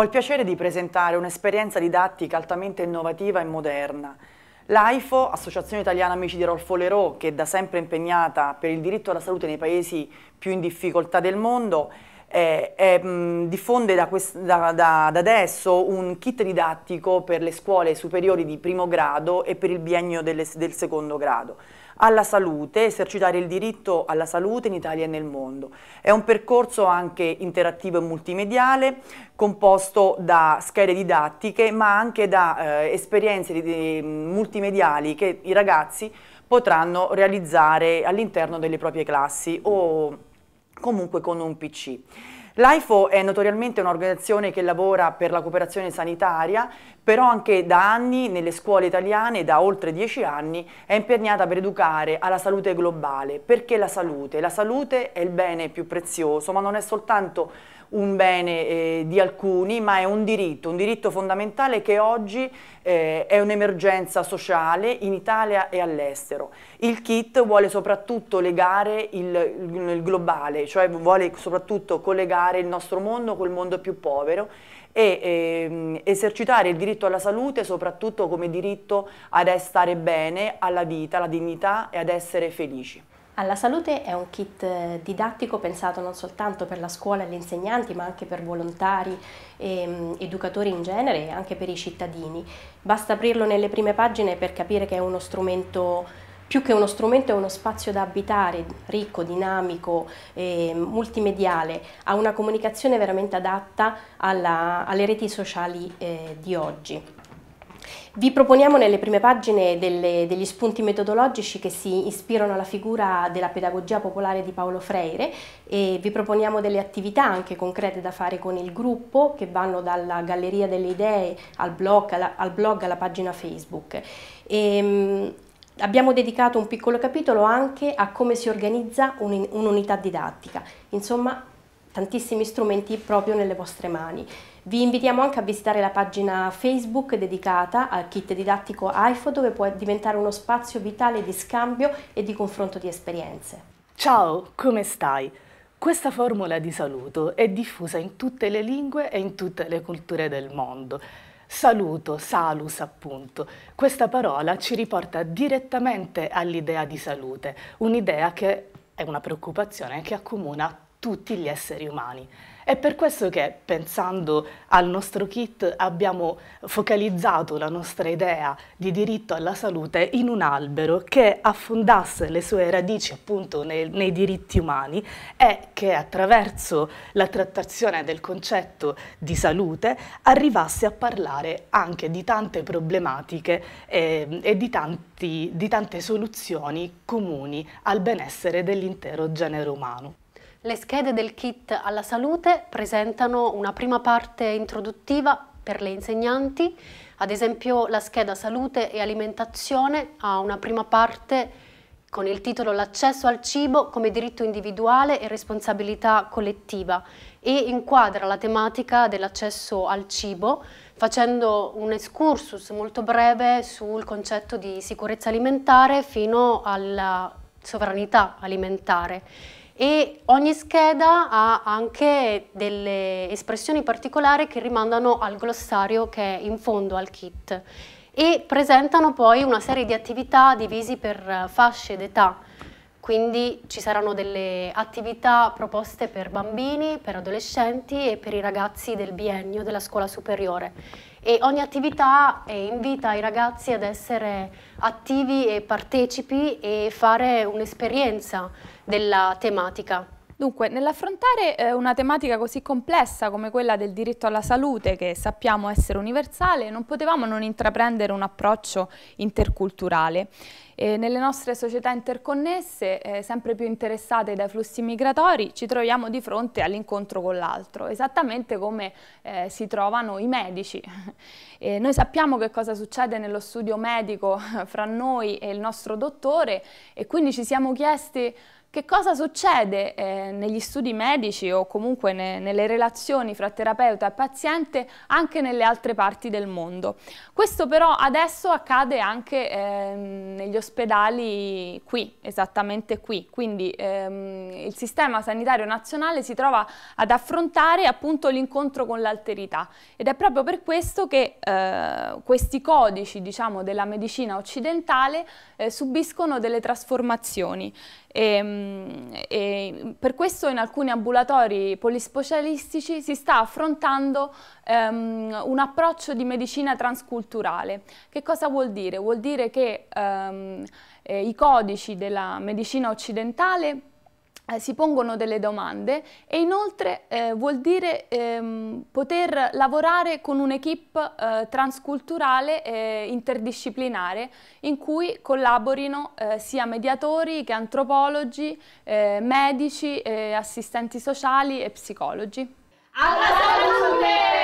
Ho il piacere di presentare un'esperienza didattica altamente innovativa e moderna. L'AIFO, Associazione Italiana Amici di Rolfo Lerò, che è da sempre impegnata per il diritto alla salute nei paesi più in difficoltà del mondo, eh, eh, diffonde da, da, da, da, adesso un kit didattico per le scuole superiori di primo grado e per il biennio delle, del secondo grado. Alla salute, esercitare il diritto alla salute in Italia e nel mondo. È un percorso anche interattivo e multimediale, composto da schede didattiche, ma anche da eh, esperienze di, di, multimediali che i ragazzi potranno realizzare all'interno delle proprie classi o comunque con un PC. L'AIFO è notoriamente un'organizzazione che lavora per la cooperazione sanitaria, però anche da anni nelle scuole italiane, da oltre dieci anni, è impegnata per educare alla salute globale. Perché la salute? La salute è il bene più prezioso, ma non è soltanto un bene eh, di alcuni, ma è un diritto, un diritto fondamentale che oggi eh, è un'emergenza sociale in Italia e all'estero. Il kit vuole soprattutto legare il, il globale, cioè vuole soprattutto collegare il nostro mondo col mondo più povero e ehm, esercitare il diritto alla salute soprattutto come diritto ad stare bene, alla vita, alla dignità e ad essere felici. Alla Salute è un kit eh, didattico pensato non soltanto per la scuola e gli insegnanti, ma anche per volontari, e, ehm, educatori in genere e anche per i cittadini. Basta aprirlo nelle prime pagine per capire che è uno strumento, più che uno strumento, è uno spazio da abitare, ricco, dinamico, ehm, multimediale, ha una comunicazione veramente adatta alla, alle reti sociali eh, di oggi. Vi proponiamo nelle prime pagine delle, degli spunti metodologici che si ispirano alla figura della pedagogia popolare di Paolo Freire e vi proponiamo delle attività anche concrete da fare con il gruppo che vanno dalla Galleria delle Idee al blog, alla, al blog, alla pagina Facebook. E, ehm, Abbiamo dedicato un piccolo capitolo anche a come si organizza un'unità didattica, insomma tantissimi strumenti proprio nelle vostre mani. Vi invitiamo anche a visitare la pagina Facebook dedicata al kit didattico AIFO dove può diventare uno spazio vitale di scambio e di confronto di esperienze. Ciao, come stai? Questa formula di saluto è diffusa in tutte le lingue e in tutte le culture del mondo. Saluto, salus appunto. Questa parola ci riporta direttamente all'idea di salute, un'idea che è una preoccupazione che accomuna tutti gli esseri umani. È per questo che, pensando al nostro kit, abbiamo focalizzato la nostra idea di diritto alla salute in un albero che affondasse le sue radici appunto nei, nei diritti umani e che attraverso la trattazione del concetto di salute arrivasse a parlare anche di tante problematiche e, ehm, e di, tanti, di tante soluzioni comuni al benessere dell'intero genere umano. Le schede del kit alla salute presentano una prima parte introduttiva per le insegnanti, ad esempio la scheda salute e alimentazione ha una prima parte con il titolo L'accesso al cibo come diritto individuale e responsabilità collettiva e inquadra la tematica dell'accesso al cibo facendo un excursus molto breve sul concetto di sicurezza alimentare fino alla sovranità alimentare e ogni scheda ha anche delle espressioni particolari che rimandano al glossario che è in fondo al kit e presentano poi una serie di attività divisi per eh, fasce d'età quindi ci saranno delle attività proposte per bambini, per adolescenti e per i ragazzi del biennio della scuola superiore. E ogni attività eh, invita i ragazzi ad essere attivi e partecipi e fare un'esperienza della tematica. Dunque, nell'affrontare eh, una tematica così complessa come quella del diritto alla salute, che sappiamo essere universale, non potevamo non intraprendere un approccio interculturale. E nelle nostre società interconnesse, eh, sempre più interessate dai flussi migratori, ci troviamo di fronte all'incontro con l'altro, esattamente come eh, si trovano i medici. E noi sappiamo che cosa succede nello studio medico fra noi e il nostro dottore e quindi ci siamo chiesti che cosa succede eh, negli studi medici o comunque ne, nelle relazioni fra terapeuta e paziente anche nelle altre parti del mondo? Questo però adesso accade anche eh, negli ospedali qui, esattamente qui, quindi ehm, il sistema sanitario nazionale si trova ad affrontare appunto l'incontro con l'alterità ed è proprio per questo che eh, questi codici diciamo, della medicina occidentale eh, subiscono delle trasformazioni. E, ehm, e per questo in alcuni ambulatori polispecialistici si sta affrontando um, un approccio di medicina transculturale. Che cosa vuol dire? Vuol dire che um, eh, i codici della medicina occidentale eh, si pongono delle domande e inoltre eh, vuol dire ehm, poter lavorare con un'equipe eh, transculturale e interdisciplinare in cui collaborino eh, sia mediatori che antropologi, eh, medici, assistenti sociali e psicologi. Alla salute!